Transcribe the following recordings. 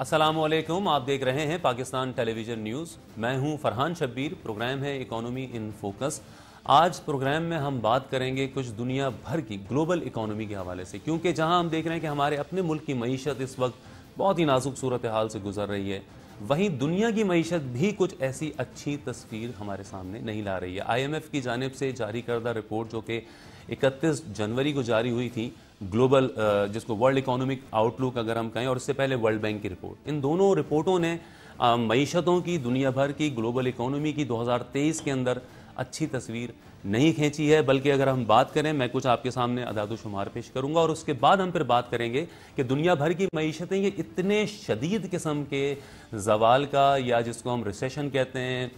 असलम आप देख रहे हैं पाकिस्तान टेलीविज़न न्यूज़ मैं हूं फरहान शब्बीर प्रोग्राम है इकोनॉमी इन फोकस आज प्रोग्राम में हम बात करेंगे कुछ दुनिया भर की ग्लोबल इकोनॉमी के हवाले से क्योंकि जहां हम देख रहे हैं कि हमारे अपने मुल्क की मीशत इस वक्त बहुत ही नाजुक सूरत हाल से गुजर रही है वहीं दुनिया की मीशत भी कुछ ऐसी अच्छी तस्वीर हमारे सामने नहीं ला रही है आईएमएफ की जानब से जारी करदा रिपोर्ट जो कि इकतीस जनवरी को जारी हुई थी ग्लोबल जिसको वर्ल्ड इकोनॉमिक आउटलुक अगर हम कहें और इससे पहले वर्ल्ड बैंक की रिपोर्ट इन दोनों रिपोर्टों ने मीशतों की दुनिया भर की ग्लोबल इकोनॉमी की 2023 के अंदर अच्छी तस्वीर नहीं खींची है बल्कि अगर हम बात करें मैं कुछ आपके सामने अदाद शुमार पेश करूंगा और उसके बाद हम फिर बात करेंगे कि दुनिया भर की मीशतें ये इतने शदीद किस्म के जवाल का या जिसको हम रिसेशन कहते हैं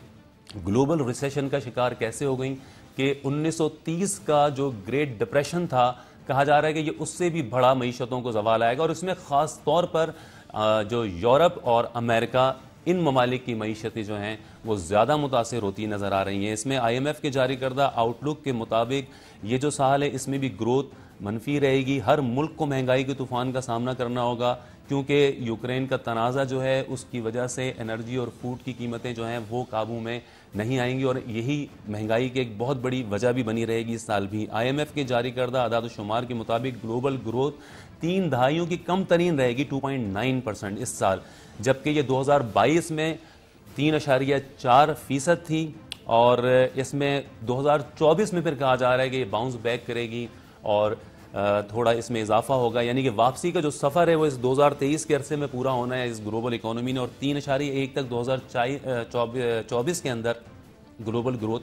ग्लोबल रिसेशन का शिकार कैसे हो गई कि 1930 का जो ग्रेट डिप्रेशन था कहा जा रहा है कि ये उससे भी बड़ा मीशतों को जवाल आएगा और इसमें ख़ास तौर पर जो यूरोप और अमेरिका इन ममालिक की मीशतें जो हैं वो ज़्यादा मुतासर होती नज़र आ रही हैं इसमें आई एम एफ़ के जारी करदा आउटलुक के मुताबिक ये जो साल है इसमें भी ग्रोथ मनफी रहेगी हर मुल्क को महंगाई के तूफ़ान का सामना करना होगा क्योंकि यूक्रेन का तनाज़ा जो है उसकी वजह से एनर्जी और फूड की कीमतें जो हैं वो काबू में नहीं आएंगी और यही महंगाई की एक बहुत बड़ी वजह भी बनी रहेगी इस साल भी एफ़ के जारी करदा आदाद शुमार के मुताबिक ग्लोबल ग्रोथ तीन दहाइयों की कम तरीन रहेगी 2.9 परसेंट इस साल जबकि ये 2022 में तीन अशारिया चार फीसद थी और इसमें 2024 में फिर कहा जा रहा है कि ये बाउंस बैक करेगी और थोड़ा इसमें इजाफा होगा यानी कि वापसी का जो सफ़र है वो इस 2023 के अरसे में पूरा होना है इस ग्लोबल इकोनॉमी ने और तीन इशारे एक तक दो चौबीस के अंदर ग्लोबल ग्रोथ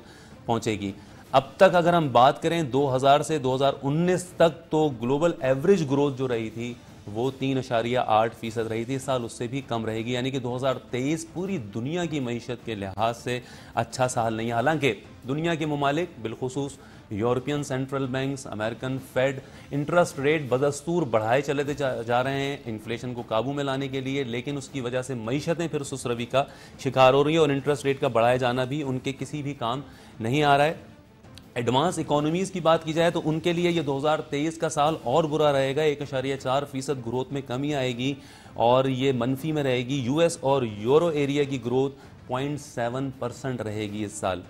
पहुंचेगी अब तक अगर हम बात करें 2000 से 2019 तक तो ग्लोबल एवरेज ग्रोथ जो रही थी वो तीन अशारिया आठ फीसद रही थी इस साल उससे भी कम रहेगी यानी कि 2023 पूरी दुनिया की मीशत के लिहाज से अच्छा साल नहीं है हालांकि दुनिया के ममालिक बिलखसूस European Central Banks American Fed interest rate बदस्तूर बढ़ाए चले जा, जा रहे हैं इन्फ्लेशन को काबू में लाने के लिए लेकिन उसकी वजह से मीशतें फिर रवि का शिकार हो रही है और इंटरेस्ट रेट का बढ़ाया जाना भी उनके किसी भी काम नहीं आ रहा है एडवांस इकोनॉमीज़ की बात की जाए तो उनके लिए ये 2023 का साल और बुरा रहेगा एक अशारिया चार फीसद ग्रोथ में कमी आएगी और ये मनफी में रहेगी यूएस और यूरो एरिया की ग्रोथ 0.7 परसेंट रहेगी इस साल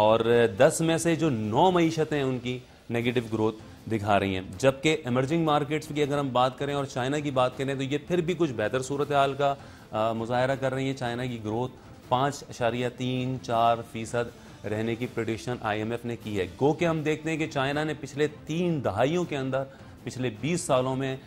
और 10 में से जो नौ मीशतें हैं उनकी नेगेटिव ग्रोथ दिखा रही हैं जबकि इमर्जिंग मार्केट्स की अगर हम बात करें और चाइना की बात करें तो ये फिर भी कुछ बेहतर सूरत हाल का मुजाहरा कर रही है चाइना की ग्रोथ पाँच अशारिया तीन चार फीसद रहने की प्रडिक्शन आईएमएफ ने की है गो के हम देखते हैं कि चाइना ने पिछले तीन दहाइयों के अंदर पिछले 20 सालों में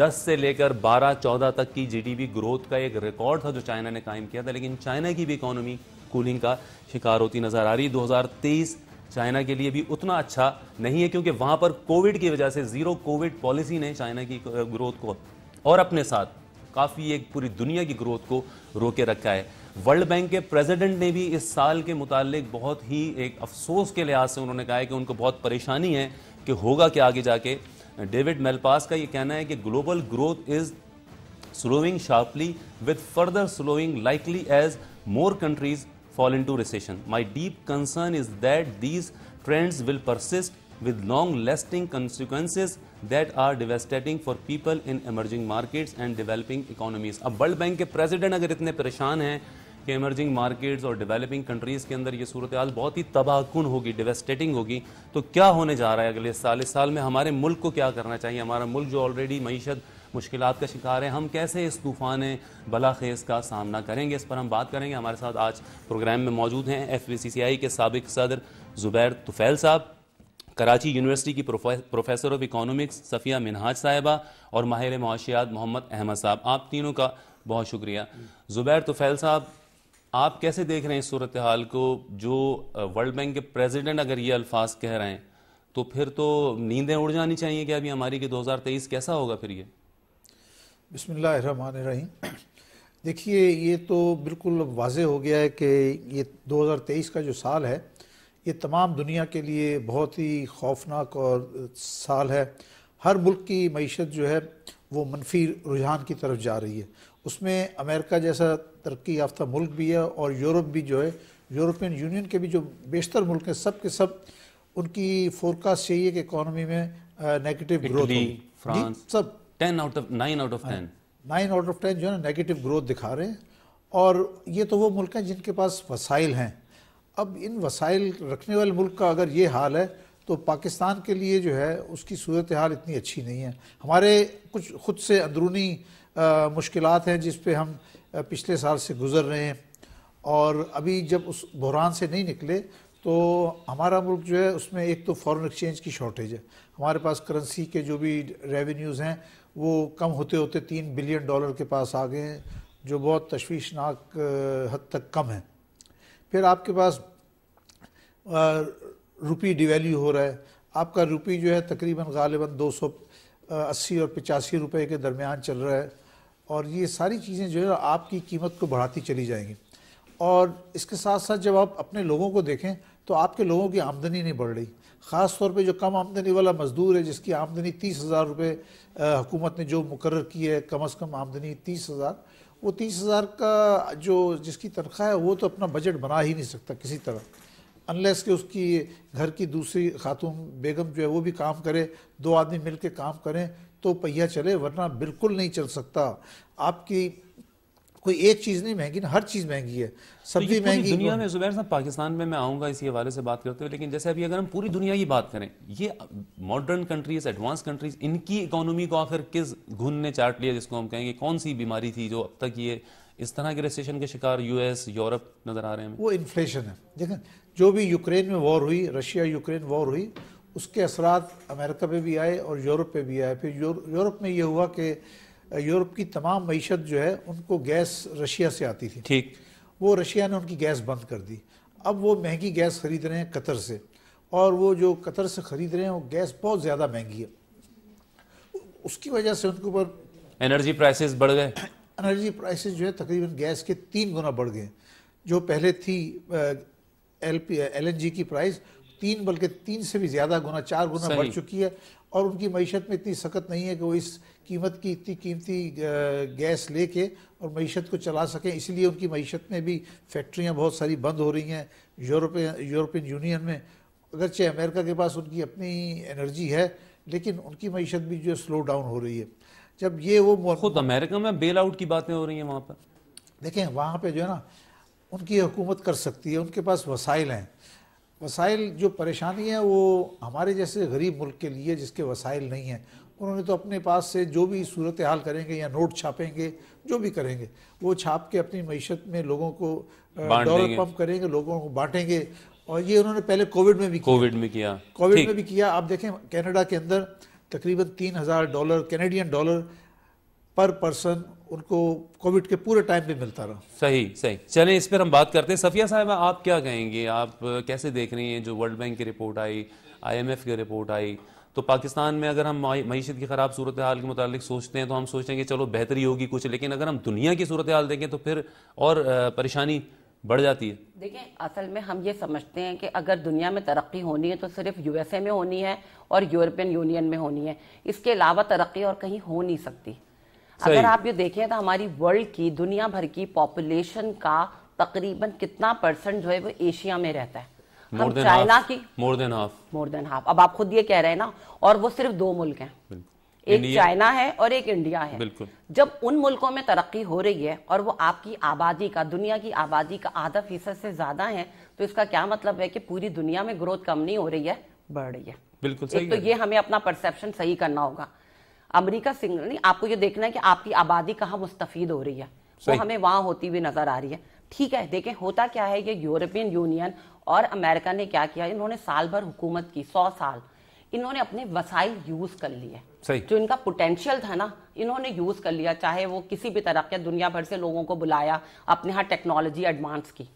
10 से लेकर 12-14 तक की जीडीपी ग्रोथ का एक रिकॉर्ड था जो चाइना ने कायम किया था लेकिन चाइना की भी इकोनॉमी कूलिंग का शिकार होती नजर आ रही 2023 चाइना के लिए भी उतना अच्छा नहीं है क्योंकि वहां पर कोविड की वजह से जीरो कोविड पॉलिसी ने चाइना की ग्रोथ को और अपने साथ काफ़ी एक पूरी दुनिया की ग्रोथ को रोके रखा है वर्ल्ड बैंक के प्रेसिडेंट ने भी इस साल के मुतालिक बहुत ही एक अफसोस के लिहाज से उन्होंने कहा है कि उनको बहुत परेशानी है कि होगा क्या आगे जाके डेविड मेलपास का ये कहना है कि global growth is slowing sharply with further slowing likely as more countries fall into recession. My deep concern is that these trends will persist with long-lasting consequences that are devastating for people in emerging markets and developing economies. अब world bank के president अगर इतने परेशान हैं कि emerging markets और developing countries के अंदर ये सूरत हाल बहुत ही तबाहकुन होगी डिवेस्टेटिंग होगी तो क्या होने जा रहा है अगले साल इस साल में हमारे मुल्क को क्या करना चाहिए हमारा मुल्क जो ऑलरेडी मीशत मुश्किल का शिकार हैं हम कैसे इस तूफ़ान बलाखेज का सामना करेंगे इस पर हम बात करेंगे हमारे साथ आज प्रोग्राम में मौजूद हैं एफ सी सी आई के सबक सदर ज़ुबैर तुफ़ैल साहब कराची यूनिवर्सिटी की professor of economics Safia Minhaj साहिबा और माहिर माशियात मोहम्मद अहमद साहब आप तीनों का बहुत शुक्रिया ज़ुबैर तुफ़ैल साहब आप कैसे देख रहे हैं इस सूरत हाल को जो वर्ल्ड बैंक के प्रेसिडेंट अगर ये अल्फाज कह रहे हैं तो फिर तो नींदें उड़ जानी चाहिए कि अभी हमारी कि 2023 कैसा होगा फिर ये बिसमीम देखिए ये तो बिल्कुल वाज हो गया है कि ये 2023 का जो साल है ये तमाम दुनिया के लिए बहुत ही खौफनाक और साल है हर मुल्क की मीशत जो है वो मनफी रुझान की तरफ जा रही है उसमें अमेरिका जैसा तरक्की याफ्ता मुल्क भी है और यूरोप भी जो है यूरोपियन यूनियन के भी जो बेशतर मुल्क हैं सब के सब उनकी फोरकास्ट चाहिए कि इकानमी में नेगेटिव ग्रोथ होगी सब ten out of nine out of ten nine out of ten जो है नेगेटिव ग्रोथ दिखा रहे हैं और ये तो वो मुल्क हैं जिनके पास वसाइल हैं अब इन वसाइल रखने वाले मुल्क का अगर ये हाल है तो पाकिस्तान के लिए जो है उसकी सूरत हाल इतनी अच्छी नहीं है हमारे कुछ ख़ुद से अंदरूनी मुश्किल हैं जिस पर हम पिछले साल से गुज़र रहे हैं और अभी जब उस बहरान से नहीं निकले तो हमारा मुल्क जो है उसमें एक तो फॉरेन एक्सचेंज की शॉर्टेज है हमारे पास करेंसी के जो भी रेवेन्यूज़ हैं वो कम होते होते तीन बिलियन डॉलर के पास आ गए जो बहुत तशवीशनाक हद तक कम है फिर आपके पास रुपी डिवेल्यू हो रहा है आपका रुपी जो है तकरीबन गालिबा दो सौ अस्सी और पचासी रुपये के दरमियान चल रहा है और ये सारी चीज़ें जो है आपकी कीमत को बढ़ाती चली जाएंगी और इसके साथ साथ जब आप अपने लोगों को देखें तो आपके लोगों की आमदनी नहीं बढ़ रही ख़ास तौर पर जो कम आमदनी वाला मजदूर है जिसकी आमदनी तीस हज़ार रुपये हुकूमत ने जो मुकर की है कम अज़ कम आमदनी तीस हज़ार वो तीस हज़ार का जो जिसकी तनख्वाह है वो तो अपना बजट बना ही नहीं सकता किसी तरह अनलेस के उसकी घर की दूसरी खातून बेगम जो है वो भी काम करे दो आदमी मिल के काम करें तो पहिया चले वरना बिल्कुल नहीं चल सकता आपकी कोई एक चीज़ नहीं महंगी ना हर चीज़ महंगी है सब्जी तो महंगी दुनिया में जुबैर साहब पाकिस्तान में मैं आऊंगा इसी हवाले से बात करते हुए लेकिन जैसे अभी अगर हम पूरी दुनिया की बात करें ये मॉडर्न कंट्रीज एडवांस कंट्रीज इनकी इकोनॉमी को आखिर किस घुन ने चाट लिया जिसको हम कहेंगे कौन सी बीमारी थी जो अब तक ये इस तरह के रेसेशन के शिकार यूएस यूरोप नज़र आ रहे हैं वो इन्फ्लेशन है देखें जो भी यूक्रेन में वॉर हुई रशिया यूक्रेन वॉर हुई उसके असरात अमेरिका पे भी आए और यूरोप पे भी आए फिर यूरोप में ये हुआ कि यूरोप की तमाम मीशत जो है उनको गैस रशिया से आती थी ठीक वो रशिया ने उनकी गैस बंद कर दी अब वो महंगी गैस ख़रीद रहे हैं कतर से और वो जो कतर से ख़रीद रहे हैं वो गैस बहुत ज़्यादा महंगी है उसकी वजह से उनके ऊपर एनर्जी प्राइसेस बढ़ गए एनर्जी प्राइसेस जो है तकरीबन गैस के तीन गुना बढ़ गए जो पहले थी L P L N G की प्राइस तीन बल्कि तीन से भी ज़्यादा गुना चार गुना बढ़ चुकी है और उनकी मीशत में इतनी सख्त नहीं है कि वो इस कीमत की इतनी कीमती गैस लेके और मीशत को चला सकें इसलिए उनकी मीशत में भी फैक्ट्रियाँ बहुत सारी बंद हो रही हैं यूरोपियन यूरोपियन यूनियन में अगरचे अमेरिका के पास उनकी अपनी एनर्जी है लेकिन उनकी मीशत भी जो स्लो डाउन हो रही है जब ये वो खुद अमेरिका में बेल आउट की बातें हो रही हैं वहाँ पर देखें वहाँ पर जो है ना उनकी हुकूमत कर सकती है उनके पास वसाइल हैं वसाइल जो परेशानी है वो हमारे जैसे गरीब मुल्क के लिए जिसके वसाइल नहीं हैं उन्होंने तो अपने पास से जो भी सूरत हाल करेंगे या नोट छापेंगे जो भी करेंगे वो छाप के अपनी मीशत में लोगों को डॉलर पम्प करेंगे लोगों को बांटेंगे और ये उन्होंने पहले कोविड में भी कोविड में किया कोविड में भी किया आप देखें कैनेडा के अंदर तकरीबन तीन हज़ार dollar Canadian dollar per person उनको कोविड के पूरे टाइम पे मिलता रहा सही सही चलें इस पर हम बात करते हैं सफिया साहब आप क्या कहेंगे आप कैसे देख रही हैं जो वर्ल्ड बैंक की रिपोर्ट आई आईएमएफ की रिपोर्ट आई तो पाकिस्तान में अगर हम मीशत की ख़राब सूरत हाल के मुतालिक सोचते हैं तो हम सोचते हैं कि चलो बेहतरी होगी कुछ लेकिन अगर हम दुनिया की सूरत हाल देखें तो फिर और परेशानी बढ़ जाती है देखें असल में हम ये समझते हैं कि अगर दुनिया में तरक्की होनी है तो सिर्फ यूएसए में होनी है और यूरोपियन यूनियन में होनी है इसके अलावा तरक्की और कहीं हो नहीं सकती अगर आप ये देखें तो हमारी वर्ल्ड की दुनिया भर की पॉपुलेशन का तकरीबन कितना परसेंट जो है वो एशिया में रहता है हम चाइना की more than half more than half अब आप खुद ये कह रहे हैं ना और वो सिर्फ दो मुल्क हैं एक चाइना है और एक इंडिया है बिल्कुल जब उन मुल्कों में तरक्की हो रही है और वो आपकी आबादी का दुनिया की आबादी का आधा फीसद से ज्यादा है तो इसका क्या मतलब है कि पूरी दुनिया में ग्रोथ कम नहीं हो रही है बढ़ रही है बिल्कुल सही तो ये हमें अपना परसेप्शन सही करना होगा अमरीका सिग्नल नहीं आपको ये देखना है कि आपकी आबादी कहाँ मुस्तफ़ हो रही है वो हमें वहाँ होती हुई नजर आ रही है ठीक है देखें होता क्या है ये यूरोपियन यूनियन और अमेरिका ने क्या किया इन्होंने साल भर हुकूमत की सौ साल इन्होंने अपने वसाइल यूज कर लिए जो इनका पोटेंशियल था ना इन्होंने यूज कर लिया चाहे वो किसी भी तरह के दुनिया भर से लोगों को बुलाया अपने यहाँ टेक्नोलॉजी एडवांस की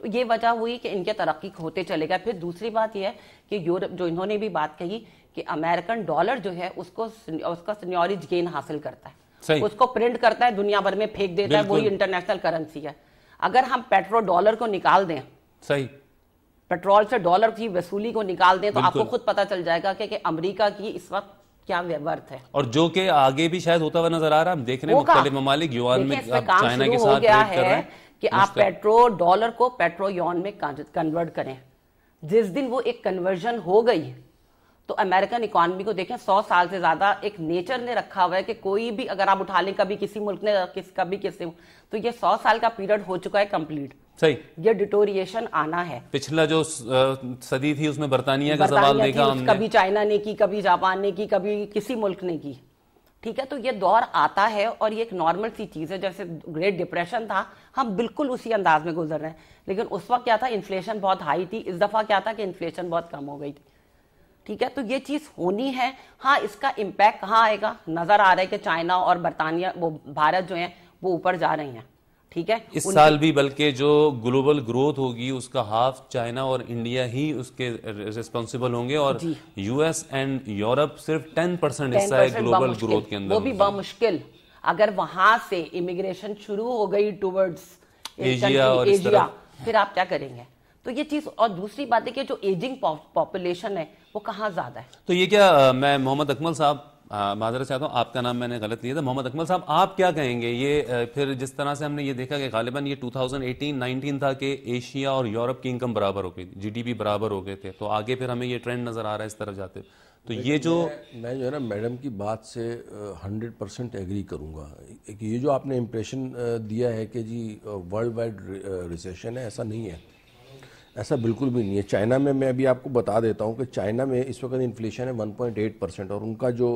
तो ये वजह हुई कि इनके तरक्की होते चले गए फिर दूसरी बात यह है कि यूरोप जो इन्होंने भी बात कही कि अमेरिकन डॉलर जो है उसको उसका सीनियोरिज गेन हासिल करता है उसको प्रिंट करता है दुनिया भर में फेंक देता है वही इंटरनेशनल करेंसी है अगर हम पेट्रोल डॉलर को निकाल दें सही पेट्रोल से डॉलर की वसूली को निकाल दें तो आपको खुद पता चल जाएगा कि, कि अमेरिका की इस वक्त क्या वर्थ है और जो के आगे भी शायद होता हुआ नजर आ रहा है हम देख रहे हैं ममालिक युआन में चाइना के साथ क्या है कि आप पेट्रोल डॉलर को पेट्रोल यौन में कन्वर्ट करें जिस दिन वो एक कन्वर्जन हो गई तो अमेरिकन इकोनॉमी को देखें सौ साल से ज़्यादा एक नेचर ने रखा हुआ है कि कोई भी अगर आप उठा लें कभी किसी मुल्क ने किस कभी किसी तो ये सौ साल का पीरियड हो चुका है कंप्लीट सही ये डिटोरिएशन आना है पिछला जो सदी थी उसमें बर्तानिया का सवाल देखा हमने कभी चाइना ने की कभी जापान ने की कभी किसी मुल्क ने की ठीक है तो ये दौर आता है और ये एक नॉर्मल सी चीज़ है जैसे ग्रेट डिप्रेशन था हम बिल्कुल उसी अंदाज में गुजर रहे हैं लेकिन उस वक्त क्या था इन्फ्लेशन बहुत हाई थी इस दफ़ा क्या था कि इन्फ्लेशन बहुत कम हो गई थी ठीक है तो ये चीज़ होनी है हाँ इसका इम्पैक्ट कहाँ आएगा नज़र आ रहा है कि चाइना और बरतानिया वो भारत जो है वो ऊपर जा रही हैं ठीक है इस साल भी बल्कि जो ग्लोबल ग्रोथ होगी उसका हाफ चाइना और इंडिया ही उसके रिस्पॉन्सिबल होंगे और यूएस एंड यूरोप सिर्फ टेन परसेंट हिस्सा है ग्लोबल ग्रोथ के अंदर वो भी बमुश्किल अगर वहां से इमिग्रेशन शुरू हो गई टूवर्ड्स एशिया और एशिया फिर आप क्या करेंगे तो ये चीज और दूसरी बात है कि जो एजिंग पॉपुलेशन है वो कहाँ ज़्यादा है तो ये क्या मैं मोहम्मद अकमल साहब माजरा चाहता हूँ आपका नाम मैंने गलत लिया था मोहम्मद अकमल साहब आप क्या कहेंगे ये फिर जिस तरह से हमने ये देखा कि गालिबा ये 2018-19 था कि एशिया और यूरोप की इनकम बराबर हो गई थी जीडीपी बराबर हो गए थे तो आगे फिर हमें ये ट्रेंड नज़र आ रहा है इस तरफ जाते तो ये जो मैं जो है ना मैडम की बात से हंड्रेड परसेंट एग्री करूँगा ये जो आपने इम्प्रेशन दिया है कि जी वर्ल्ड वाइड रिसेशन है ऐसा नहीं है ऐसा बिल्कुल भी नहीं है चाइना में मैं अभी आपको बता देता हूँ कि चाइना में इस वक्त इन्फ्लेशन है 1.8 परसेंट और उनका जो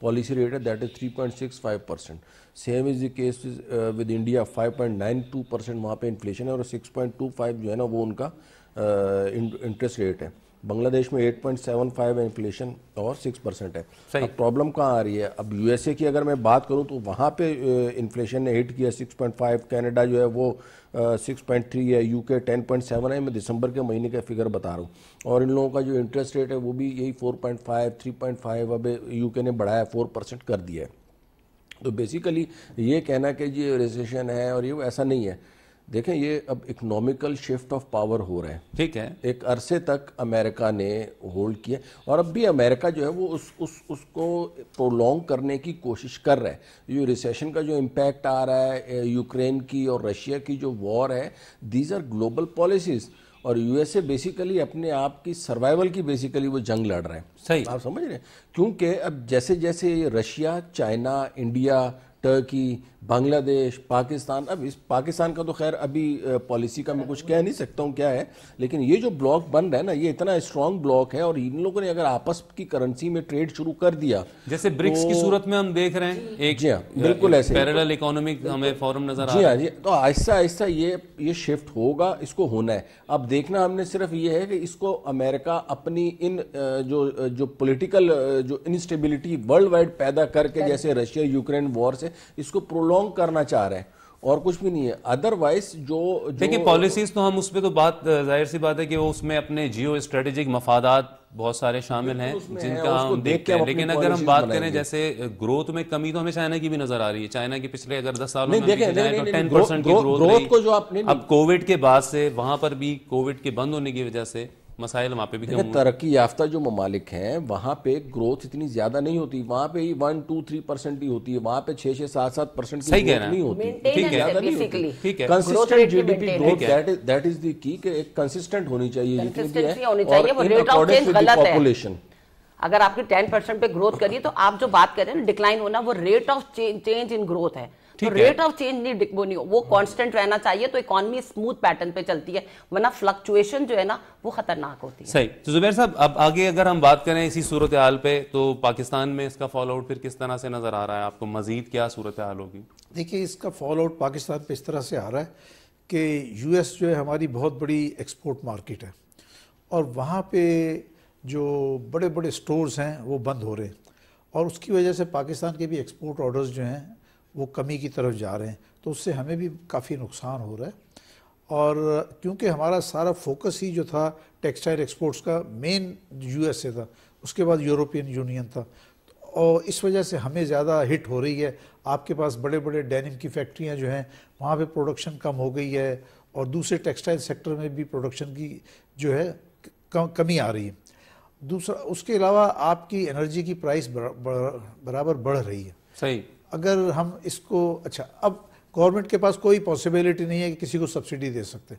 पॉलिसी रेट है that is 3.65 percent same is the case with India 5.92 percent वहाँ पर इन्फ्लेशन है और 6.25 जो है ना वो उनका इंटरेस्ट रेट है बांग्लादेश में 8.75 है इन्फ्लेशन और 6 परसेंट है अब प्रॉब्लम कहाँ आ रही है अब यूएसए की अगर मैं बात करूँ तो वहाँ पे इन्फ्लेशन ने हिट किया 6.5 कनाडा जो है वो सिक्स पॉइंट थ्री है यूके टेन पॉइंट सेवन है मैं दिसंबर के महीने का फिगर बता रहा हूँ और इन लोगों का जो इंटरेस्ट रेट है वो भी यही four point five three point five अब यूके ने बढ़ाया फोर परसेंट कर दिया है तो बेसिकली ये कहना कि ये रिसेशन है और ये ऐसा नहीं है देखें ये अब इकोनॉमिकल शिफ्ट ऑफ पावर हो रहे हैं ठीक है एक अरसे तक अमेरिका ने होल्ड किया और अब भी अमेरिका जो है वो उस उस उसको प्रोलॉन्ग करने की कोशिश कर रहा है ये रिसेशन का जो इम्पैक्ट आ रहा है यूक्रेन की और रशिया की जो वॉर है दीज आर ग्लोबल पॉलिसीज़ और यूएसए बेसिकली अपने आप की सर्वाइवल की बेसिकली वो जंग लड़ रहे हैं सही आप समझ रहे हैं क्योंकि अब जैसे जैसे Russia China India Turkey Bangladesh Pakistan अब इस पाकिस्तान का तो खैर अभी पॉलिसी का मैं कुछ कह नहीं सकता हूँ क्या है लेकिन ये जो ब्लॉक बन रहा है ना ये इतना स्ट्रांग ब्लॉक है और इन लोगों ने अगर आपस की करेंसी में ट्रेड शुरू कर दिया जैसे ब्रिक्स तो, की सूरत में हम देख रहे हैं एक जी हाँ बिल्कुल ऐसे पैरल इकोनॉमिक हमें फॉरम नजर जी हाँ जी तो आहिस्ता आहिस्ता ये ये शिफ्ट होगा इसको होना है अब देखना हमने सिर्फ ये है कि इसको अमेरिका अपनी इन जो जो पोलिटिकल जो इंस्टेबिलिटी वर्ल्ड वाइड पैदा करके जैसे रशिया यूक्रेन वॉर से से इसको प्रोलोंग करना चाह रहे हैं और कुछ भी नहीं है अदरवाइज जो देखिए पॉलिसीज तो हम उस पर तो बात जाहिर सी बात है कि वो उसमें अपने जियो स्ट्रेटेजिक मफादात बहुत सारे शामिल हैं जिनका है, हम देखते हैं लेकिन अगर हम बात करें जैसे ग्रोथ में कमी तो हमें चाइना की भी नजर आ रही है चाइना की पिछले अगर दस सालों में टेन परसेंट ग्रोथ को जो आपने अब कोविड के बाद से वहां पर भी कोविड के बंद होने की वजह से मसाइल वहाँ पे भी कम तरक्की याफ्ता जो ममालिक हैं वहाँ पे ग्रोथ इतनी ज़्यादा नहीं होती वहाँ पे ही वन टू थ्री परसेंट ही होती है वहाँ पे छह छः सात सात परसेंट की नहीं होती ठीक है ज़्यादा नहीं होती ठीक है consistent GDP growth that is की एक कंसिस्टेंट होनी चाहिए जितनी भी है और इन अकॉर्डिंग पॉपुलेशन अगर आपकी टेन परसेंट पे ग्रोथ करिए तो आप जो बात करें डिक्लाइन होना वो rate of change in growth है तो रेट ऑफ चेंज नहीं वो नहीं हो वो कांस्टेंट रहना चाहिए तो इकोनॉमी स्मूथ पैटर्न पे चलती है वरना फ्लक्चुएशन जो है ना वो खतरनाक होती है सही तो जुबैर साहब अब आगे अगर हम बात करें इसी सूरत हाल पे तो पाकिस्तान में इसका फॉलो आउट फिर किस तरह से नजर आ रहा है आपको मजीद क्या सूरत हाल होगी देखिए इसका फॉलो आउट पाकिस्तान पे इस तरह से आ रहा है कि यूएस जो है हमारी बहुत बड़ी एक्सपोर्ट मार्केट है और वहाँ पे जो बड़े बड़े स्टोर्स हैं वो बंद हो रहे हैं और उसकी वजह से पाकिस्तान के भी एक्सपोर्ट ऑर्डर्स जो हैं वो कमी की तरफ जा रहे हैं तो उससे हमें भी काफ़ी नुकसान हो रहा है और क्योंकि हमारा सारा फोकस ही जो था टेक्सटाइल एक्सपोर्ट्स का मेन एस ए था उसके बाद यूरोपियन यूनियन था और इस वजह से हमें ज़्यादा हिट हो रही है आपके पास बड़े बड़े डेनिम की फैक्ट्रियाँ जो हैं वहाँ पे प्रोडक्शन कम हो गई है और दूसरे टेक्सटाइल सेक्टर में भी प्रोडक्शन की जो है कमी आ रही है दूसरा उसके अलावा आपकी एनर्जी की प्राइस बराबर बढ़ रही है सही अगर हम इसको अच्छा अब गवर्नमेंट के पास कोई पॉसिबिलिटी नहीं है कि किसी को सब्सिडी दे सकते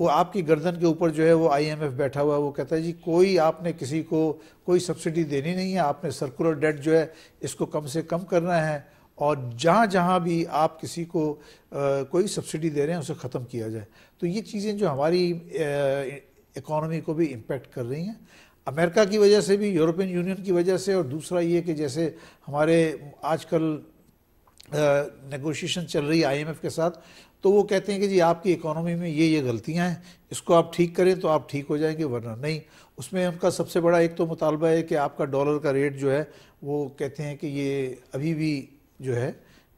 वो आपकी गर्दन के ऊपर जो है वो आईएमएफ बैठा हुआ है वो कहता है जी कोई आपने किसी को कोई सब्सिडी देनी नहीं है आपने सर्कुलर डेट जो है इसको कम से कम करना है और जहाँ जहाँ भी आप किसी को आ, कोई सब्सिडी दे रहे हैं उसे ख़त्म किया जाए तो ये चीज़ें जो हमारी आ, इकोनॉमी को भी इम्पेक्ट कर रही हैं अमेरिका की वजह से भी यूरोपियन यूनियन की वजह से और दूसरा ये कि जैसे हमारे आजकल नेगोशिएशन चल रही है आईएमएफ के साथ तो वो कहते हैं कि जी आपकी इकोनॉमी में ये ये गलतियां हैं इसको आप ठीक करें तो आप ठीक हो जाएंगे वरना नहीं उसमें उनका सबसे बड़ा एक तो मुतालबा है कि आपका डॉलर का रेट जो है वो कहते हैं कि ये अभी भी जो है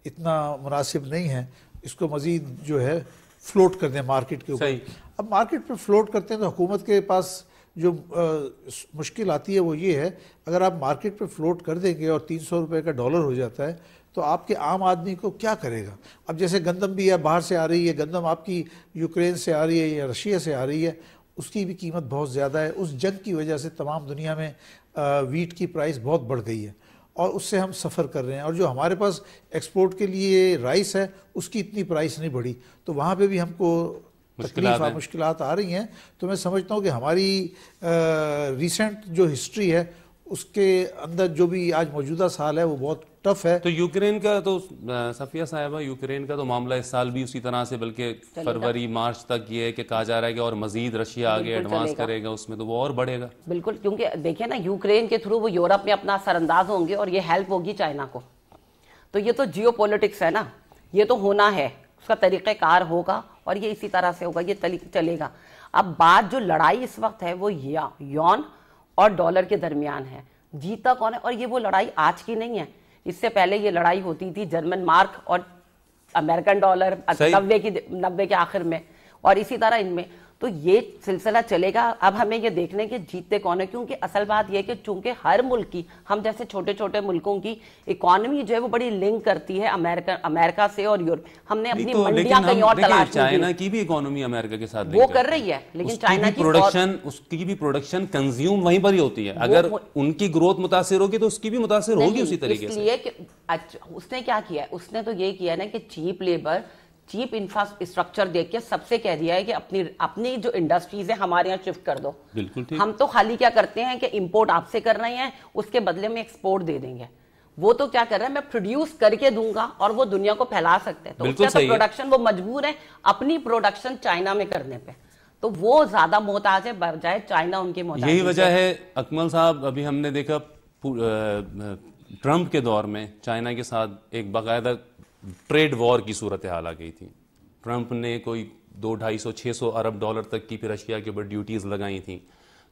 इतना मुनासिब नहीं है इसको मज़ीद जो है फ्लोट कर दें मार्केट के ऊपर अब मार्केट पे फ्लोट करते हैं तो हुकूमत के पास जो आ, मुश्किल आती है वो ये है अगर आप मार्केट पे फ्लोट कर देंगे और तीन सौ रुपये का डॉलर हो जाता है तो आपके आम आदमी को क्या करेगा अब जैसे गंदम भी है बाहर से आ रही है गंदम आपकी यूक्रेन से आ रही है या रशिया से आ रही है उसकी भी कीमत बहुत ज़्यादा है उस जंग की वजह से तमाम दुनिया में आ, वीट की प्राइस बहुत बढ़ गई है और उससे हम सफ़र कर रहे हैं और जो हमारे पास एक्सपोर्ट के लिए राइस है उसकी इतनी प्राइस नहीं बढ़ी तो वहाँ पे भी हमको तकलीफ मुश्किल आ रही हैं तो मैं समझता हूँ कि हमारी रिसेंट जो हिस्ट्री है उसके अंदर जो भी आज मौजूदा साल है वो बहुत टफ है तो यूक्रेन का तो सफिया साहबा यूक्रेन का तो मामला इस साल भी उसी तरह से बल्कि फरवरी मार्च तक ये है कि कहा जा रहा है कि और मजीद रशिया आगे एडवांस करेगा उसमें तो वो और बढ़ेगा बिल्कुल क्योंकि देखिए ना यूक्रेन के थ्रू वो यूरोप में अपना असरअंदाज होंगे और ये हेल्प होगी चाइना को तो ये तो जियो है ना ये तो होना है उसका तरीक़ार होगा और ये इसी तरह से होगा ये चलेगा अब बात जो लड़ाई इस वक्त है वो या यौन और डॉलर के दरमियान है जीता कौन है और ये वो लड़ाई आज की नहीं है इससे पहले ये लड़ाई होती थी जर्मन मार्क और अमेरिकन डॉलर नब्बे की नब्बे के आखिर में और इसी तरह इनमें तो ये सिलसिला चलेगा अब हमें ये देखने के जीतते कौन है क्योंकि असल बात यह कि चूंकि हर मुल्क की हम जैसे छोटे छोटे मुल्कों की इकोनॉमी जो है वो बड़ी लिंक करती है अमेरिका अमेरिका से और यूरोप हमने अपनी तो, मंडियां कहीं और तलाश चाइना की भी इकोनॉमी अमेरिका के साथ वो कर रही है लेकिन चाइना की प्रोडक्शन उसकी भी प्रोडक्शन कंज्यूम वहीं पर ही होती है अगर उनकी ग्रोथ मुतासर होगी तो उसकी भी मुतासर होगी उसी तरीके से उसने क्या किया उसने तो ये किया ना कि चीप लेबर चीप इंफ्रास्ट्रक्चर देख के सबसे कह दिया है कि अपनी अपनी जो इंडस्ट्रीज है हमारे यहाँ शिफ्ट कर दो बिल्कुल हम तो खाली क्या करते हैं कि इम्पोर्ट आपसे कर रहे हैं उसके बदले में एक्सपोर्ट दे देंगे वो तो क्या कर रहे हैं मैं प्रोड्यूस करके दूंगा और वो दुनिया को फैला सकते हैं तो उसका तो प्रोडक्शन वो मजबूर है अपनी प्रोडक्शन चाइना में करने पे तो वो ज्यादा मोहताज है बजाय चाइना उनके मोहताज यही वजह है अकमल साहब अभी हमने देखा ट्रंप के दौर में चाइना के साथ एक बाकायदा ट्रेड वॉर की सूरत हाल आ गई थी ट्रंप ने कोई दो ढाई सौ छः सौ अरब डॉलर तक की फिर रशिया के ऊपर ड्यूटीज़ लगाई थी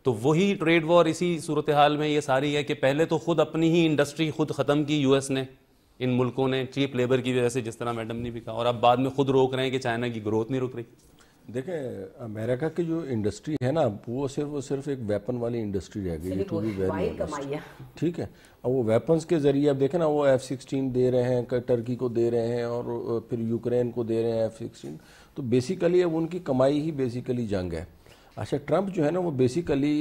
तो वही ट्रेड वॉर इसी सूरत हाल में ये सारी है कि पहले तो खुद अपनी ही इंडस्ट्री खुद ख़त्म की यूएस ने इन मुल्कों ने चीप लेबर की वजह से जिस तरह मैडम ने भी कहा और अब बाद में खुद रोक रहे हैं कि चाइना की ग्रोथ नहीं रुक रही देखें अमेरिका की जो इंडस्ट्री है ना वो सिर्फ वो सिर्फ एक वेपन वाली इंडस्ट्री रह गई टू वेरी ठीक है अब वो वेपन्स के जरिए अब देखें ना वो एफ सिक्सटीन दे रहे हैं टर्की को दे रहे हैं और फिर यूक्रेन को दे रहे हैं एफ सिक्सटीन तो बेसिकली अब उनकी कमाई ही बेसिकली जंग है अच्छा ट्रंप जो है ना वो बेसिकली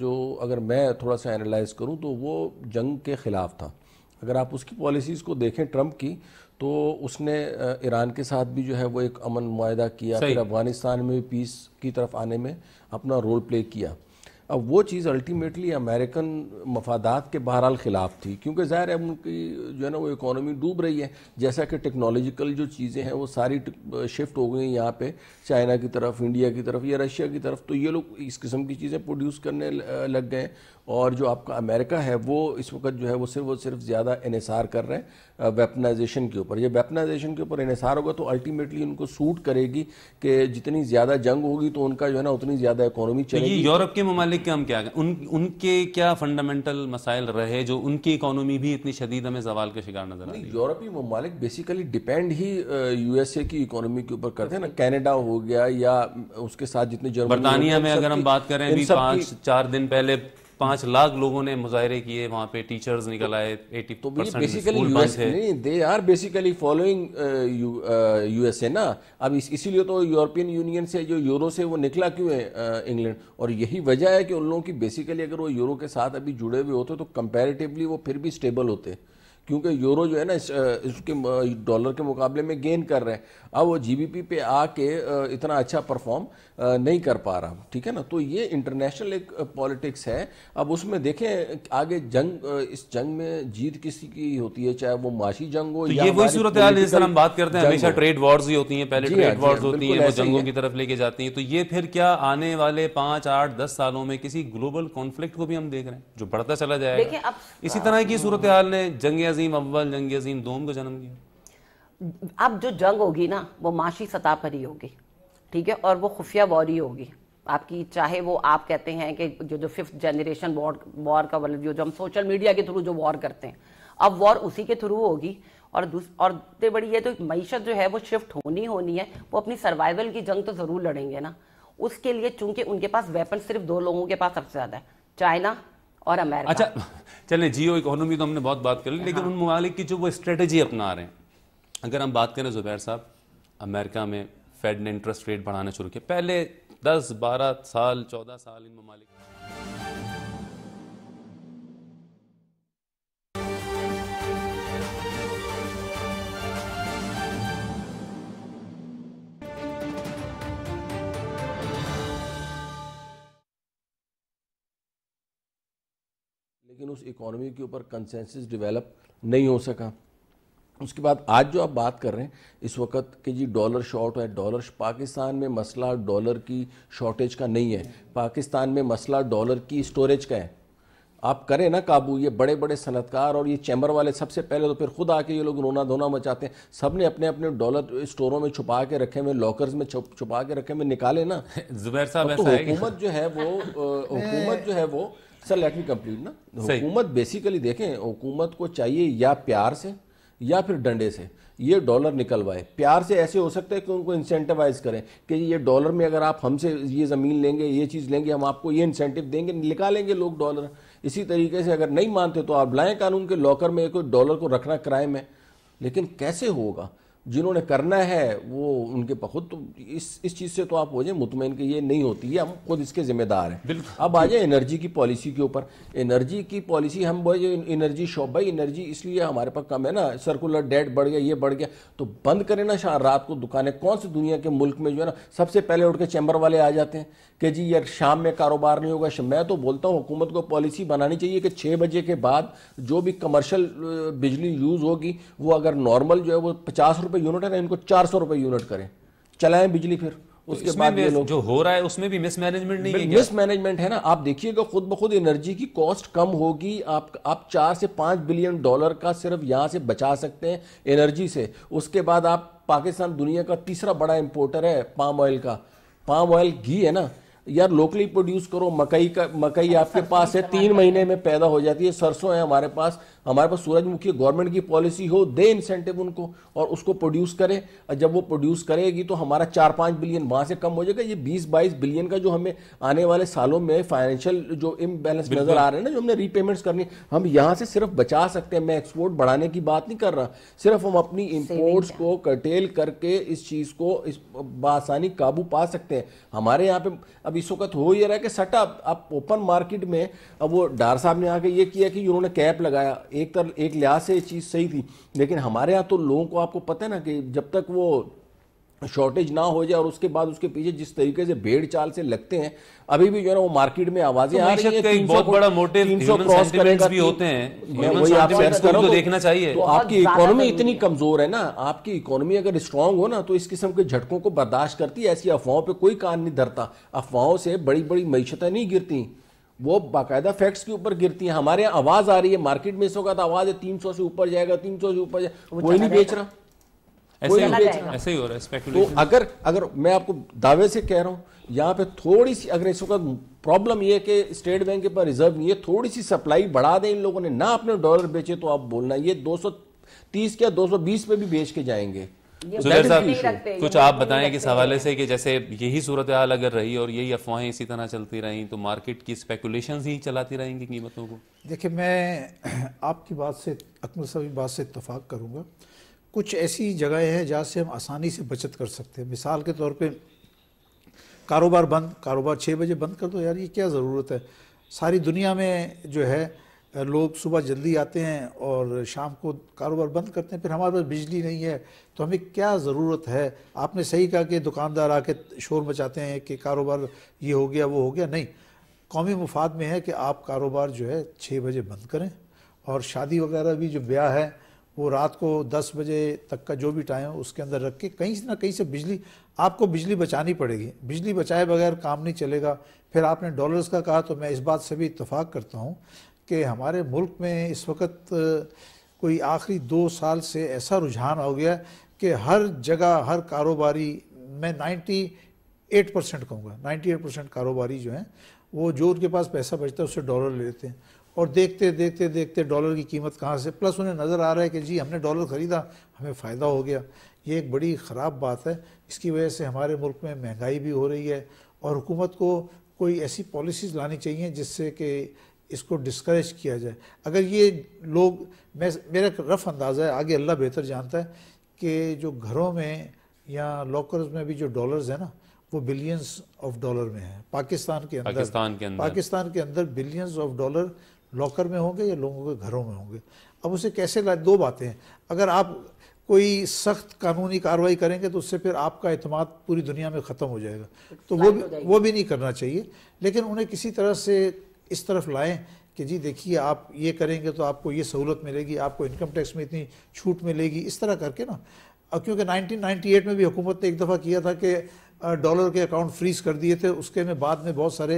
जो अगर मैं थोड़ा सा एनालाइज करूँ तो वो जंग के ख़िलाफ़ था अगर आप उसकी पॉलिसीज़ को देखें ट्रंप की तो उसने ईरान के साथ भी जो है वो एक अमन माहा किया फिर अफगानिस्तान में भी पीस की तरफ आने में अपना रोल प्ले किया अब वो चीज़ अल्टीमेटली अमेरिकन मफादात के बहरहाल ख़िलाफ़ थी क्योंकि ज़ाहिर है उनकी जो है ना वो इकोनॉमी डूब रही है जैसा कि टेक्नोलॉजिकल जो चीज़ें हैं वो सारी शिफ्ट हो गई यहाँ पे चाइना की तरफ इंडिया की तरफ या रशिया की तरफ तो ये लोग इस किस्म की चीज़ें प्रोड्यूस करने लग गए और जो आपका अमेरिका है वो इस वक्त जो है वो सिर्फ वो सिर्फ ज़्यादा एन कर रहे हैं वेपनाइजेशन के ऊपर ये वेपनाइजेशन के ऊपर एन होगा तो अल्टीमेटली उनको सूट करेगी कि जितनी ज़्यादा जंग होगी तो उनका जो है ना उतनी ज़्यादा इकोनॉमी तो चलेगी यूरोप के ममालिक हम क्या उन उनके क्या फंडामेंटल मसाइल रहे जो उनकी इकोनॉमी भी इतनी शदीद हमें जवाल का शिकार नजर आ रही है यूरोपीय ममालिक बेसिकली डिपेंड ही यूएसए की इकोनॉमी के ऊपर करते हैं ना कैनेडा हो गया या उसके साथ जितने जर्मनी बर्तानिया में अगर हम बात करें पाँच चार दिन पहले पांच लाख लोगों ने मुजाहरे किए वहां पे टीचर्स निकल आए एटी तो basically they are basically following USA ना अब इस, इसीलिए तो यूरोपियन यूनियन से जो यूरो से वो निकला क्यों है इंग्लैंड uh, और यही वजह है कि उन लोगों की बेसिकली अगर वो यूरो के साथ अभी जुड़े हुए होते तो कंपेरेटिवली वो फिर भी स्टेबल होते क्योंकि यूरो जो है ना uh, इसके डॉलर uh, के मुकाबले में गेन कर रहे हैं अब वो जीबीपी पे आके इतना अच्छा परफॉर्म नहीं कर पा रहा ठीक है ना तो ये इंटरनेशनल एक पॉलिटिक्स है अब उसमें देखें आगे जंग इस जंग में जीत किसी की होती है चाहे वो माशी जंग हो तो या ये वही सूरत हम बात करते हैं हमेशा ट्रेड वॉर्स ही होती हैं पहले ट्रेड वॉर्स हाँ, हाँ, होती हैं वो जंगों की तरफ लेके जाती हैं तो ये फिर क्या आने वाले पाँच आठ दस सालों में किसी ग्लोबल कॉन्फ्लिक्ट को भी हम देख रहे हैं जो बढ़ता चला जाएगा इसी तरह की हाँ, सूरत हाल ने जंग अजीम अव्वल जंग अजीम दोम को जन्म दिया अब जो जंग होगी ना वो माशी सतह पर ही होगी ठीक है और वो खुफिया वॉरी होगी आपकी चाहे वो आप कहते हैं कि जो जो फिफ्थ जनरेशन वॉर वॉर का वर्ल्ड मतलब, जो जो हम सोशल मीडिया के थ्रू जो वॉर करते हैं अब वॉर उसी के थ्रू होगी और और सबसे बड़ी ये तो मीशत जो है वो शिफ्ट होनी होनी है वो अपनी सर्वाइवल की जंग तो ज़रूर लड़ेंगे ना उसके लिए चूंकि उनके पास वेपन सिर्फ दो लोगों के पास सबसे ज़्यादा है चाइना और अमेरिका अच्छा चले जियो इकोनॉमी तो हमने बहुत बात कर ली हाँ। लेकिन उन ममालिक की जो वो स्ट्रेटजी अपना रहे हैं अगर हम बात करें जुबैर साहब अमेरिका में फेड ने इंटरेस्ट रेट बढ़ाना शुरू किया पहले 10, 12 साल 14 साल इन ममालिक लेकिन उस इकोनॉमी के ऊपर कंसेंसस डेवलप नहीं हो सका उसके बाद आज जो आप बात कर रहे हैं इस वक्त कि जी डॉलर शॉर्ट है डॉलर पाकिस्तान में मसला डॉलर की शॉर्टेज का नहीं है पाकिस्तान में मसला डॉलर की स्टोरेज का है आप करें ना काबू ये बड़े बड़े सनतकार और ये चैम्बर वाले सबसे पहले तो फिर खुद आके ये लोग रोना धोना मचाते हैं सब ने अपने अपने डॉलर स्टोरों में छुपा के रखे हुए लॉकर्स में छुप छुपा के रखे हुए निकाले ना जुबैर साहब तो हुकूमत जो है वो हुकूमत जो है वो सर लेट मी कंप्लीट ना हुकूमत बेसिकली देखें हुकूमत को चाहिए या प्यार से या फिर डंडे से ये डॉलर निकलवाए प्यार से ऐसे हो सकता है कि उनको इंसेंटिवाइज करें कि ये डॉलर में अगर आप हमसे ये ज़मीन लेंगे ये चीज़ लेंगे हम आपको ये इंसेंटिव देंगे निकालेंगे लोग डॉलर इसी तरीके से अगर नहीं मानते तो आप लाएँ कानून के लॉकर में कोई डॉलर को रखना क्राइम है लेकिन कैसे होगा जिन्होंने करना है वो उनके पर खुद तो इस इस चीज़ से तो आप हो जाए मुतमिन कि ये नहीं होती है हम खुद इसके जिम्मेदार हैं अब आ जाए एनर्जी की पॉलिसी के ऊपर एनर्जी की पॉलिसी हम बोले एनर्जी शॉप भाई एनर्जी इसलिए हमारे पास कम है ना सर्कुलर डेट बढ़ गया ये बढ़ गया तो बंद करें ना शाम रात को दुकानें कौन से दुनिया के मुल्क में जो है ना सबसे पहले उठ के चैम्बर वाले आ जाते हैं कि जी यार शाम में कारोबार नहीं होगा मैं तो बोलता हूँ हुकूमत को पॉलिसी बनानी चाहिए कि छः बजे के बाद जो भी कमर्शल बिजली यूज़ होगी वो अगर नॉर्मल जो है वो पचास रुपये रुपए यूनिट है ना इनको चार सौ रुपए यूनिट करें चलाएं बिजली फिर तो उसके तो बाद ये लोग जो हो रहा है उसमें भी मिसमैनेजमेंट नहीं है मिसमैनेजमेंट है ना आप देखिएगा खुद ब खुद एनर्जी की कॉस्ट कम होगी आप आप चार से पांच बिलियन डॉलर का सिर्फ यहाँ से बचा सकते हैं एनर्जी से उसके बाद आप पाकिस्तान दुनिया का तीसरा बड़ा इंपोर्टर है पाम ऑयल का पाम ऑयल घी है ना यार लोकली प्रोड्यूस करो मकई का मकई आपके पास है तीन महीने में पैदा हो जाती है सरसों है हमारे पास हमारे पास सूरजमुखी गवर्नमेंट की पॉलिसी हो दे इंसेंटिव उनको और उसको प्रोड्यूस करे जब वो प्रोड्यूस करेगी तो हमारा चार पाँच बिलियन वहाँ से कम हो जाएगा ये बीस बाईस बिलियन का जो हमें आने वाले सालों में फाइनेंशियल जो इम्बैलेंस नजर आ रहे हैं ना जो हमने रीपेमेंट्स करनी हम यहाँ से सिर्फ बचा सकते हैं मैं एक्सपोर्ट बढ़ाने की बात नहीं कर रहा सिर्फ हम अपनी इम्पोर्ट्स को कटेल करके इस चीज़ को इस बासानी काबू पा सकते हैं हमारे यहाँ पे अब इस वक्त हो ही रहा है कि सटा आप ओपन मार्केट में अब वो डार साहब ने आके ये किया कि उन्होंने कैप लगाया एक तर एक लिहाज से ये चीज़ सही थी लेकिन हमारे यहाँ तो लोगों को आपको पता है ना कि जब तक वो शॉर्टेज ना हो जाए और उसके बाद उसके पीछे जिस तरीके से भेड़ चाल से लगते हैं अभी भी जो है ना वो मार्केट में आवाजें तो आ रही हैं बहुत बड़ा मोटिव तीन सौ क्रॉस भी होते हैं मैं वही आपसे तो, तो देखना चाहिए तो आपकी इकोनॉमी इतनी कमजोर है ना आपकी इकोनॉमी अगर स्ट्रांग हो ना तो इस किस्म के झटकों को बर्दाश्त करती है ऐसी अफवाहों पर कोई कान नहीं धरता अफवाहों से बड़ी बड़ी मीशतें नहीं गिरती वो बाकायदा फैक्ट्स के ऊपर गिरती है हमारे यहाँ आवाज आ रही है मार्केट में इस वक्त आवाज है तीन सौ से ऊपर जाएगा तीन सौ से ऊपर जाएगा कोई नहीं बेच रहा ऐसे ही ऐसे ही हो रहा है तो अगर अगर मैं आपको दावे से कह रहा हूं यहाँ पे थोड़ी सी अगर इस वक्त प्रॉब्लम ये है कि स्टेट बैंक के पास रिजर्व नहीं है थोड़ी सी सप्लाई बढ़ा दें इन लोगों ने ना अपने डॉलर बेचे तो आप बोलना ये 230 क्या 220 पे भी बेच के जाएंगे कुछ आप बताएं किस हवाले से कि जैसे यही सूरत हाल अगर रही और यही अफवाहें इसी तरह चलती रहीं तो मार्केट की स्पेकुलेशन ही चलाती रहेंगी कीमतों को देखिए मैं आपकी बात से अकमल साहब बात से इतफाक़ करूँगा कुछ ऐसी जगह है जहाँ से हम आसानी से बचत कर सकते हैं मिसाल के तौर पर कारोबार बंद कारोबार छः बजे बंद कर दो यार ये क्या ज़रूरत है सारी दुनिया में जो है लोग सुबह जल्दी आते हैं और शाम को कारोबार बंद करते हैं फिर हमारे पास बिजली नहीं है तो हमें क्या ज़रूरत है आपने सही कहा कि दुकानदार आके शोर मचाते हैं कि कारोबार ये हो गया वो हो गया नहीं कौमी मुफाद में है कि आप कारोबार जो है छः बजे बंद करें और शादी वगैरह भी जो ब्याह है वो रात को दस बजे तक का जो भी टाइम है उसके अंदर रख के कहीं से ना कहीं से बिजली आपको बिजली बचानी पड़ेगी बिजली बचाए बगैर काम नहीं चलेगा फिर आपने डॉलर्स का कहा तो मैं इस बात से भी इतफाक़ करता हूँ कि हमारे मुल्क में इस वक्त कोई आखिरी दो साल से ऐसा रुझान हो गया कि हर जगह हर कारोबारी मैं 98 परसेंट कहूँगा 98 परसेंट कारोबारी जो हैं वो जो उनके पास पैसा बचता है उससे डॉलर ले लेते हैं और देखते देखते देखते डॉलर की कीमत कहाँ से प्लस उन्हें नज़र आ रहा है कि जी हमने डॉलर ख़रीदा हमें फ़ायदा हो गया ये एक बड़ी ख़राब बात है इसकी वजह से हमारे मुल्क में महंगाई भी हो रही है और हुकूमत को कोई ऐसी पॉलिसीज़ लानी चाहिए जिससे कि इसको डिस्करेज किया जाए अगर ये लोग मैं मेरा रफ़ अंदाज़ा है आगे अल्लाह बेहतर जानता है कि जो घरों में या लॉकर्स में भी जो डॉलर्स हैं ना वो बिलियंस ऑफ डॉलर में है पाकिस्तान के अंदर पाकिस्तान के अंदर पाकिस्तान के अंदर बिलियंस ऑफ डॉलर लॉकर में होंगे या लोगों के घरों में होंगे अब उसे कैसे ला दो बातें हैं अगर आप कोई सख्त कानूनी कार्रवाई करेंगे तो उससे फिर आपका अतमाद पूरी दुनिया में ख़त्म हो जाएगा तो वो भी वो भी नहीं करना चाहिए लेकिन उन्हें किसी तरह से इस तरफ लाएँ कि जी देखिए आप ये करेंगे तो आपको ये सहूलत मिलेगी आपको इनकम टैक्स में इतनी छूट मिलेगी इस तरह करके ना क्योंकि 1998 में भी हुकूमत ने एक दफ़ा किया था कि डॉलर के अकाउंट फ्रीज कर दिए थे उसके में बाद में बहुत सारे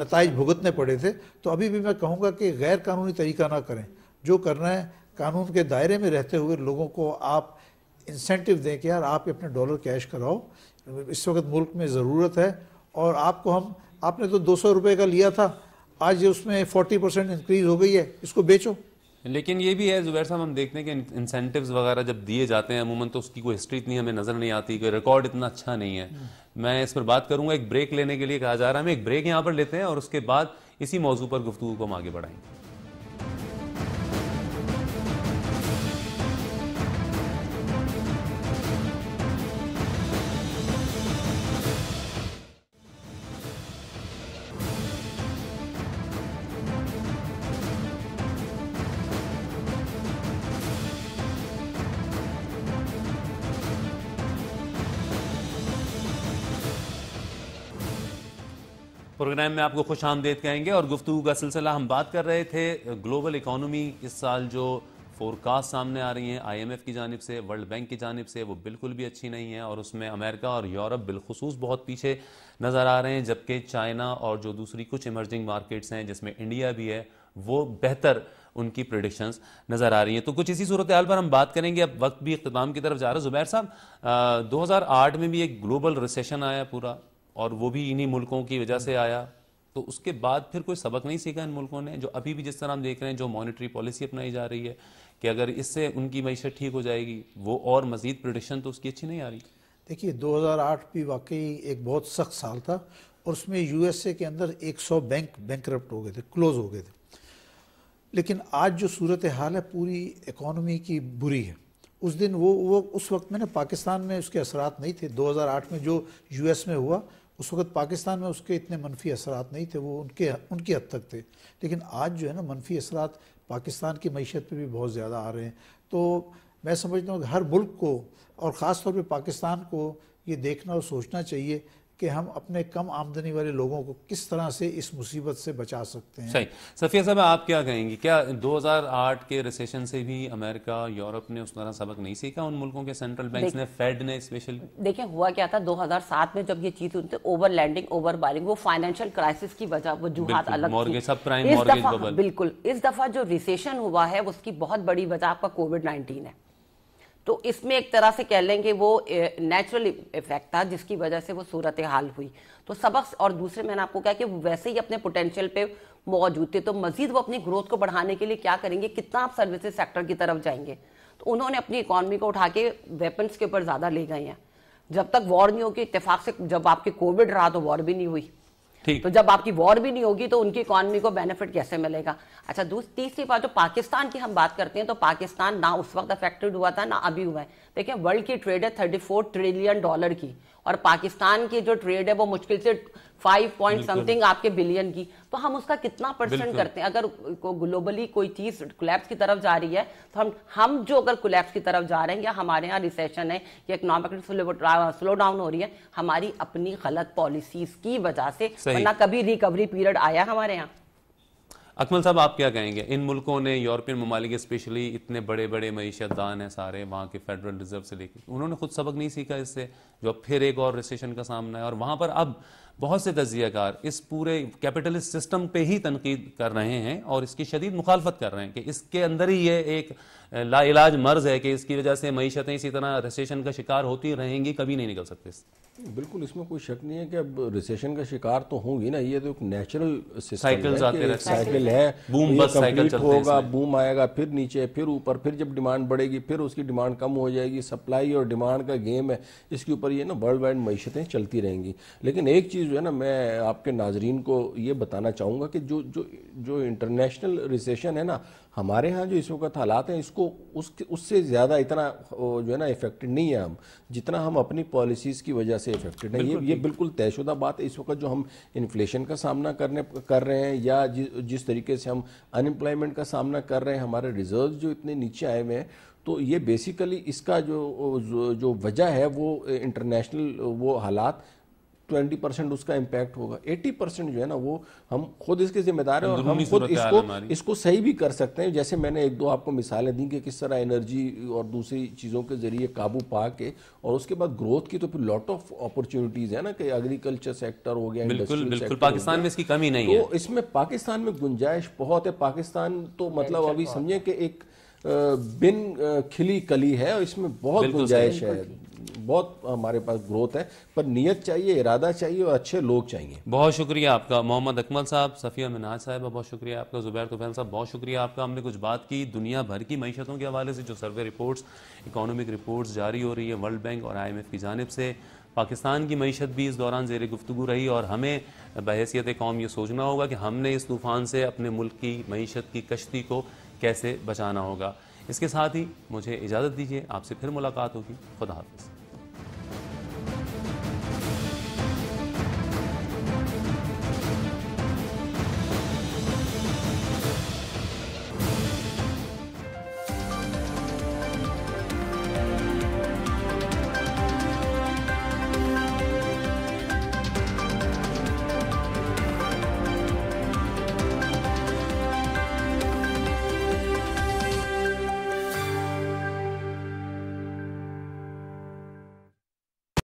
नतज भुगतने पड़े थे तो अभी भी मैं कहूँगा कि गैर कानूनी तरीका ना करें जो करना है कानून के दायरे में रहते हुए लोगों को आप इंसेंटिव दें कि यार आप अपने डॉलर कैश कराओ इस वक्त मुल्क में ज़रूरत है और आपको हम आपने तो दो सौ रुपये का लिया था आज उसमें फोर्टी परसेंट इंक्रीज हो गई है इसको बेचो लेकिन ये भी है जुबैर साहब हम देखते हैं कि इंसेंटिव्स वगैरह जब दिए जाते हैं अमूमन तो उसकी कोई हिस्ट्री इतनी हमें नजर नहीं आती कोई रिकॉर्ड इतना अच्छा नहीं है हम्म। मैं इस पर बात करूंगा एक ब्रेक लेने के लिए कहा जा रहा है हम एक ब्रेक यहाँ पर लेते हैं और उसके बाद इसी मौजू पर गुफ्तु को हम आगे बढ़ाएंगे प्रोग्राम में आपको खुश आमदेद कहेंगे और गुफ्तु का सिलसिला हम बात कर रहे थे ग्लोबल इकानमी इस साल जो फोरकास्ट सामने आ रही हैं आईएमएफ की जानब से वर्ल्ड बैंक की जानब से वो बिल्कुल भी अच्छी नहीं है और उसमें अमेरिका और यूरोप बिलखसूस बहुत पीछे नज़र आ रहे हैं जबकि चाइना और जो दूसरी कुछ इमर्जिंग मार्केट्स हैं जिसमें इंडिया भी है वो बेहतर उनकी प्रडिक्शंस नज़र आ रही हैं तो कुछ इसी सूरत हाल पर हम बात करेंगे अब वक्त भी अख्ताम की तरफ जा रहा है जुबैर साहब दो हज़ार आठ में भी एक ग्लोबल रिसेशन आया पूरा और वो भी इन्हीं मुल्कों की वजह से आया तो उसके बाद फिर कोई सबक नहीं सीखा इन मुल्कों ने जो अभी भी जिस तरह हम देख रहे हैं जो मॉनिटरी पॉलिसी अपनाई जा रही है कि अगर इससे उनकी मीशत ठीक हो जाएगी वो और मजीद प्रोडिक्शन तो उसकी अच्छी नहीं आ रही देखिए 2008 भी वाकई एक बहुत सख्त साल था और उसमें यूएसए के अंदर 100 बैंक बैंक हो गए थे क्लोज हो गए थे लेकिन आज जो सूरत हाल है पूरी इकोनॉमी की बुरी है उस दिन वो वो उस वक्त में ना पाकिस्तान में उसके असरात नहीं थे 2008 में जो यूएस में हुआ उस वक्त पाकिस्तान में उसके इतने मनफी असरात नहीं थे वो उनके उनकी हद तक थे लेकिन आज जो है ना मनफी असरात पाकिस्तान की मीशत पर भी बहुत ज़्यादा आ रहे हैं तो मैं समझता हूँ कि हर मुल्क को और ख़ास तौर पर पाकिस्तान को ये देखना और सोचना चाहिए कि हम अपने कम आमदनी वाले लोगों को किस तरह से इस मुसीबत से बचा सकते हैं सही सफ़िया साहब आप क्या कहेंगे क्या 2008 के रिसेशन से भी अमेरिका यूरोप ने उस तरह सबक नहीं सीखा उन मुल्कों के सेंट्रल बैंक ने फेड ने स्पेशल देखिए हुआ क्या था 2007 में जब ये चीज हुई थी ओवर लैंडिंग ओवर बारिंग वो फाइनेंशियल क्राइसिस की वजह वजूहत अलग मॉर्गेज सब प्राइम मॉर्गेज बिल्कुल इस दफा जो रिसेशन हुआ है उसकी बहुत बड़ी वजह आपका कोविड नाइन्टीन है तो इसमें एक तरह से कह लेंगे वो नेचुरल इफेक्ट था जिसकी वजह से वो सूरत हाल हुई तो सबक और दूसरे मैंने आपको कहा कि वो वैसे ही अपने पोटेंशियल पे मौजूद थे तो मजीद वो अपनी ग्रोथ को बढ़ाने के लिए क्या करेंगे कितना आप सर्विसेज सेक्टर की तरफ जाएंगे तो उन्होंने अपनी इकॉनमी को उठा के वेपन्स के ऊपर ज़्यादा ले गए हैं जब तक वॉर नहीं होगी इतफाक से जब आपके कोविड रहा तो वॉर भी नहीं हुई तो जब आपकी वॉर भी नहीं होगी तो उनकी इकोनॉमी को बेनिफिट कैसे मिलेगा अच्छा दूसरी तीसरी बात जो पाकिस्तान की हम बात करते हैं तो पाकिस्तान ना उस वक्त अफेक्टेड हुआ था ना अभी हुआ है देखिए वर्ल्ड की ट्रेड है थर्टी फोर ट्रिलियन डॉलर की और पाकिस्तान की जो ट्रेड है वो मुश्किल से फाइव पॉइंट समथिंग आपके बिलियन की तो हम उसका कितना परसेंट करते हैं अगर को ग्लोबली कोई चीज कोलैप्स की तरफ जा रही है तो हम हम जो अगर कोलैप्स की तरफ जा रहे हैं या हमारे यहाँ रिसेशन है या इकोनॉमिक स्लो डाउन हो रही है हमारी अपनी गलत पॉलिसीज की वजह से वरना कभी रिकवरी पीरियड आया हमारे यहाँ अकमल साहब आप क्या कहेंगे इन मुल्कों ने यूरोपियन ममालिक स्पेशली इतने बड़े बड़े मीशत दान हैं सारे वहाँ के फेडरल रिजर्व से लेकर उन्होंने खुद सबक नहीं सीखा इससे जो अब फिर एक और रिसेशन का सामना है और वहाँ पर अब बहुत से तजियाकार इस पूरे कैपिटलिस्ट सिस्टम पे ही तनकीद कर रहे हैं और इसकी शदीद मुखालफत कर रहे हैं कि इसके अंदर ही ये एक लाइलाज मर्ज है कि इसकी वजह से मीशतें इसी तरह रिसेशन का शिकार होती रहेंगी कभी नहीं निकल सकते बिल्कुल इसमें कोई शक नहीं है कि अब रिसेशन का शिकार तो होंगी ना ये तो एक नेचुरल साइकिल साइकिल है बूम बस साइकिल होगा बूम आएगा फिर नीचे फिर ऊपर फिर जब डिमांड बढ़ेगी फिर उसकी डिमांड कम हो जाएगी सप्लाई और डिमांड का गेम है इसके ऊपर ये ना वर्ल्ड वाइड मीशतें चलती रहेंगी लेकिन एक चीज़ जो है ना मैं आपके नाजरीन को ये बताना चाहूँगा कि जो जो जो इंटरनेशनल रिसेशन है ना हमारे यहाँ जो इस वक्त हालात हैं इसको उसके उससे ज़्यादा इतना जो है ना इफेक्टेड नहीं है हम जितना हम अपनी पॉलिसीज़ की वजह से इफेक्टेड हैं ये ये बिल्कुल तयशुदा बात है इस वक्त जो हम इन्फ्लेशन का सामना करने कर रहे हैं या जि, जिस तरीके से हम अनएम्प्लॉयमेंट का सामना कर रहे हैं हमारे रिजर्व जो इतने नीचे आए हुए हैं तो ये बेसिकली इसका जो जो वजह है वो इंटरनेशनल वो हालात ट्वेंटी परसेंट उसका इम्पैक्ट होगा एट्टी परसेंट जो है ना वो हम खुद इसके जिम्मेदार हैं और हम खुद इसको इसको सही भी कर सकते हैं जैसे मैंने एक दो आपको मिसालें दी कि किस तरह एनर्जी और दूसरी चीज़ों के ज़रिए काबू पा के और उसके बाद ग्रोथ की तो फिर लॉट ऑफ अपॉर्चुनिटीज़ है ना कि एग्रीकल्चर सेक्टर हो गया बिल्कुल बिल्कुल पाकिस्तान में इसकी कमी नहीं तो है तो इसमें पाकिस्तान में गुंजाइश बहुत है पाकिस्तान तो मतलब अभी समझें कि एक बिन खिली कली है और इसमें बहुत गुंजाइश है बहुत हमारे पास ग्रोथ है पर नीयत चाहिए इरादा चाहिए और अच्छे लोग चाहिए बहुत शुक्रिया आपका मोहम्मद अकमल साहब सफ़िया मिनाज साहब बहुत शुक्रिया आपका ज़ुबैर तुफैन साहब बहुत शुक्रिया आपका हमने कुछ बात की दुनिया भर की मीशतों के हवाले से जो सर्वे रिपोर्ट्स इकोनॉमिक रिपोर्ट्स जारी हो रही है वर्ल्ड बैंक और आई की जानब से पाकिस्तान की मीशत भी इस दौरान जेर गुफ्तु रही और हमें बहसीत कौम ये सोचना होगा कि हमने इस तूफ़ान से अपने मुल्क की मीशत की कश्ती को कैसे बचाना होगा इसके साथ ही मुझे इजाज़त दीजिए आपसे फिर मुलाकात होगी खुदा हाफिज़